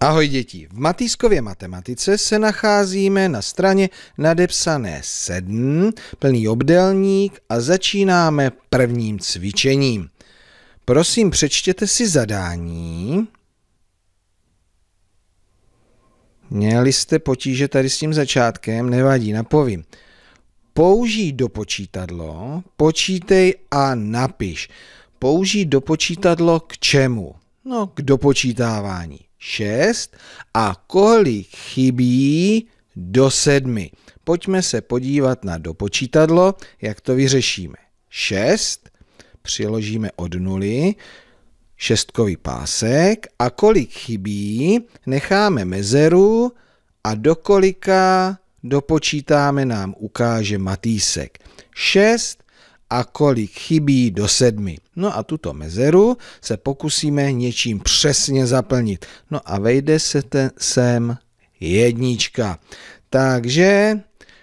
Ahoj děti, v Matýskově matematice se nacházíme na straně nadepsané 7, plný obdelník a začínáme prvním cvičením. Prosím, přečtěte si zadání. Měli jste potíže tady s tím začátkem, nevadí, napovím. Použij do počítadlo, počítej a napiš. Použij do počítadlo k čemu? No, k dopočítávání. 6 a kolik chybí do 7. Pojďme se podívat na dopočítadlo, jak to vyřešíme. 6 přiložíme od nuly, šestkový pásek a kolik chybí, necháme mezeru a do kolika dopočítáme nám ukáže Matýsek. 6 a kolik chybí do sedmi. No a tuto mezeru se pokusíme něčím přesně zaplnit. No a vejde se ten, sem jednička. Takže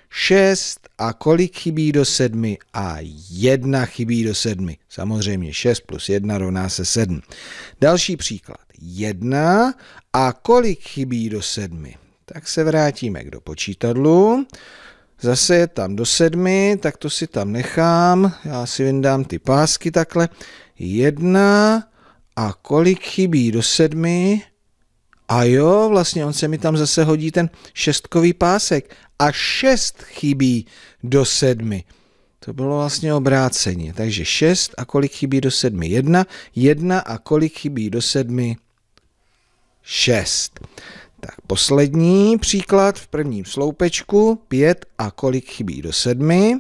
6 a kolik chybí do sedmi? A jedna chybí do sedmi. Samozřejmě 6 plus 1 rovná se 7. Další příklad. 1 a kolik chybí do sedmi? Tak se vrátíme k dopočítadlu. Zase je tam do sedmi, tak to si tam nechám. Já si vyndám ty pásky takhle. Jedna a kolik chybí do sedmi? A jo, vlastně on se mi tam zase hodí ten šestkový pásek. A šest chybí do sedmi. To bylo vlastně obráceně. Takže šest a kolik chybí do sedmi? Jedna, jedna a kolik chybí do sedmi? Šest. Tak poslední příklad v prvním sloupečku, pět a kolik chybí do sedmi?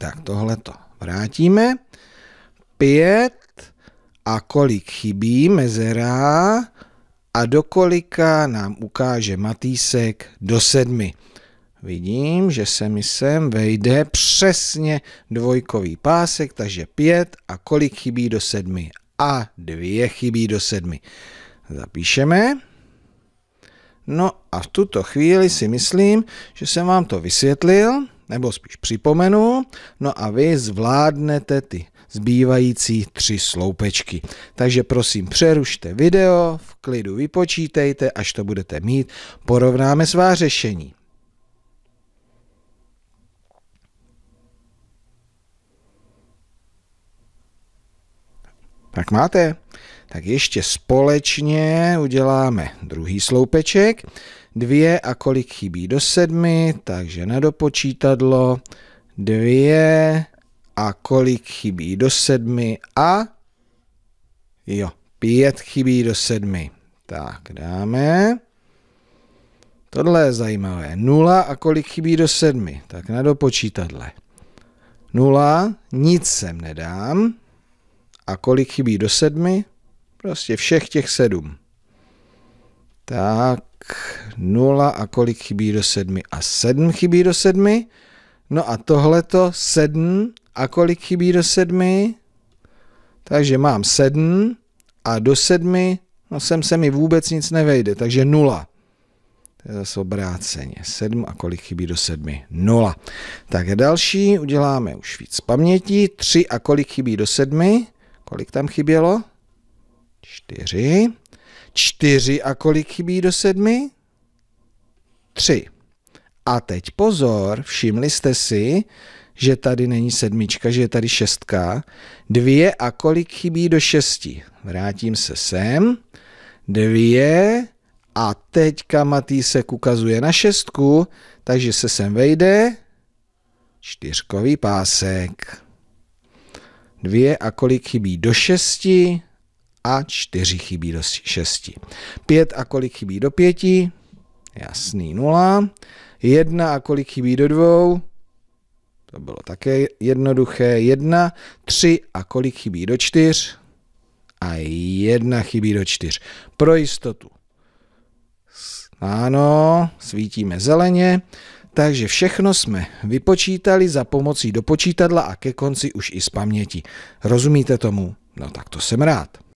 Tak tohle to vrátíme. pět a kolik chybí mezera a do kolika nám ukáže Matýsek do sedmi. Vidím, že se mi sem vejde přesně dvojkový pásek, takže pět a kolik chybí do sedmi? A dvě chybí do sedmi. Zapíšeme. No a v tuto chvíli si myslím, že jsem vám to vysvětlil, nebo spíš připomenu, no a vy zvládnete ty zbývající tři sloupečky. Takže prosím přerušte video, v klidu vypočítejte, až to budete mít, porovnáme svá řešení. Tak máte tak ještě společně uděláme druhý sloupeček. Dvě a kolik chybí do sedmi, takže na dopočítadlo. Dvě a kolik chybí do sedmi a jo, pět chybí do sedmi. Tak dáme. Tohle je zajímavé. Nula a kolik chybí do sedmi? Tak na dopočítadle. Nula, nic sem nedám. A kolik chybí do sedmi? Prostě všech těch sedm. Tak, nula a kolik chybí do sedmi? A sedm chybí do sedmi? No a tohleto sedm a kolik chybí do sedmi? Takže mám sedm a do sedmi, no sem se mi vůbec nic nevejde, takže nula. To je zase obráceně. sedm a kolik chybí do sedmi? nula. Tak další uděláme už víc paměti. tři a kolik chybí do sedmi? Kolik tam chybělo? čtyři. Čtyři a kolik chybí do sedmi? Tři. A teď pozor, všimli jste si, že tady není sedmička, že je tady šestka. Dvě a kolik chybí do šesti? Vrátím se sem. Dvě a teďka Matýsek ukazuje na šestku, takže se sem vejde čtyřkový pásek. Dvě a kolik chybí do šesti? a 4 chybí do 6. 5 a kolik chybí do 5? Jasný 0. 1 a kolik chybí do 2? To bylo také jednoduché. 1, 3 a kolik chybí do 4? A 1 chybí do 4. Pro jistotu. Ano, svítíme zeleně. Takže všechno jsme vypočítali za pomocí dopočítadla a ke konci už i z paměti. Rozumíte tomu? No tak to jsem rád.